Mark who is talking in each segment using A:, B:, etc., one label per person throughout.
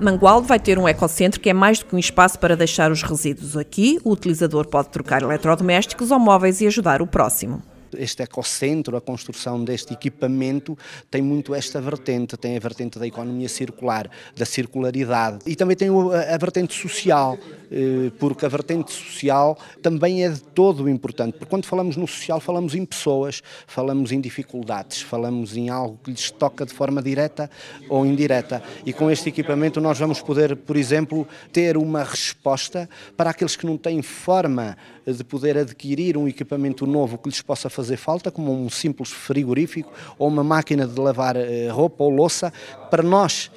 A: Mangualde vai ter um ecocentro que é mais do que um espaço para deixar os resíduos aqui. O utilizador pode trocar eletrodomésticos ou móveis e ajudar o próximo.
B: Este ecocentro, a construção deste equipamento, tem muito esta vertente, tem a vertente da economia circular, da circularidade e também tem a vertente social, eh, porque a vertente social também é de todo importante, porque quando falamos no social falamos em pessoas, falamos em dificuldades, falamos em algo que lhes toca de forma direta ou indireta e com este equipamento nós vamos poder, por exemplo, ter uma resposta para aqueles que não têm forma de poder adquirir um equipamento novo que lhes possa fazer fazer falta, como um simples frigorífico ou uma máquina de lavar eh, roupa ou louça, para nós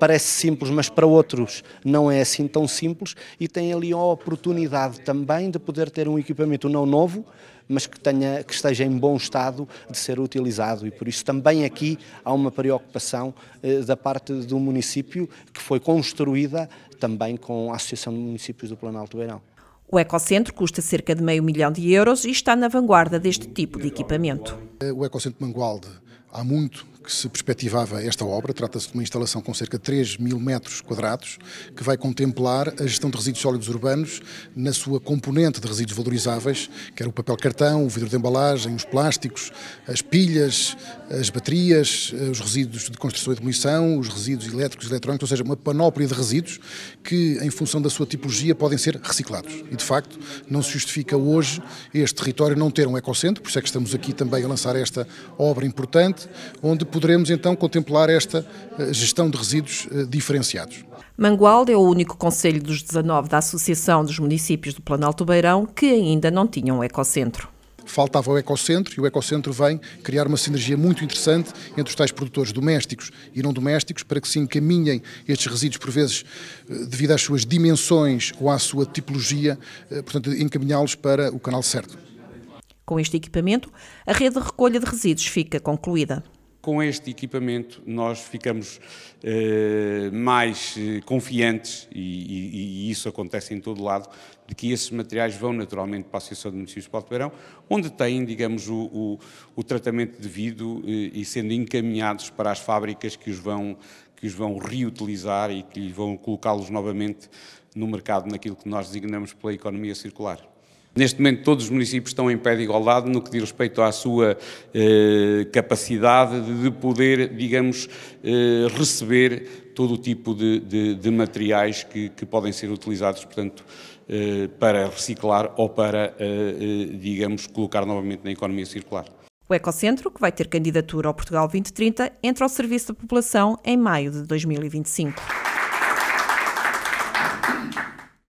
B: parece simples, mas para outros não é assim tão simples e tem ali a oportunidade também de poder ter um equipamento não novo, mas que, tenha, que esteja em bom estado de ser utilizado e por isso também aqui há uma preocupação eh, da parte do município que foi construída também com a Associação de Municípios do Planalto Beirão.
A: O Ecocentro custa cerca de meio milhão de euros e está na vanguarda deste tipo de equipamento.
B: É
C: o Ecocentro Mangualde Há muito que se perspectivava esta obra. Trata-se de uma instalação com cerca de 3 mil metros quadrados, que vai contemplar a gestão de resíduos sólidos urbanos na sua componente de resíduos valorizáveis, que era o papel cartão, o vidro de embalagem, os plásticos, as pilhas, as baterias, os resíduos de construção e demolição, os resíduos elétricos e eletrónicos, ou seja, uma panóplia de resíduos que, em função da sua tipologia, podem ser reciclados. E, de facto, não se justifica hoje este território não ter um ecocentro, por isso é que estamos aqui também a lançar esta obra importante 2020, onde poderemos então contemplar esta eh, gestão de resíduos eh,
A: diferenciados. Mangualde é o único conselho dos 19 da Associação dos Municípios do Planalto Beirão que ainda não tinha um ecocentro faltava o ecocentro e o ecocentro vem
C: criar uma sinergia muito interessante entre os tais produtores domésticos e não domésticos para que se encaminhem estes resíduos, por vezes, eh, devido às suas dimensões ou à sua tipologia,
A: portanto, encaminhá-los para o canal certo. Com este equipamento, a rede de recolha de resíduos fica concluída.
D: Com este equipamento, nós ficamos eh, mais eh, confiantes, e, e, e, isso acontece em todo lado, de que esses materiais vão naturalmente para a Associação de Municípios de Porto Verão, onde têm, digamos, o, o, o tratamento devido eh, e sendo encaminhados para as fábricas que os vão, que os vão reutilizar e que vão colocá-los novamente no mercado, naquilo que nós designamos pela economia circular. Neste momento, todos os municípios estão em pé de igualdade no que diz respeito à sua eh, capacidade de poder, digamos, eh, receber todo o tipo de, de, de materiais que, que, podem ser utilizados, portanto, eh, para reciclar ou para, eh, eh, digamos, colocar novamente na economia circular.
A: O Ecocentro, que vai ter candidatura ao Portugal 2030, entra ao serviço da população em maio de 2025.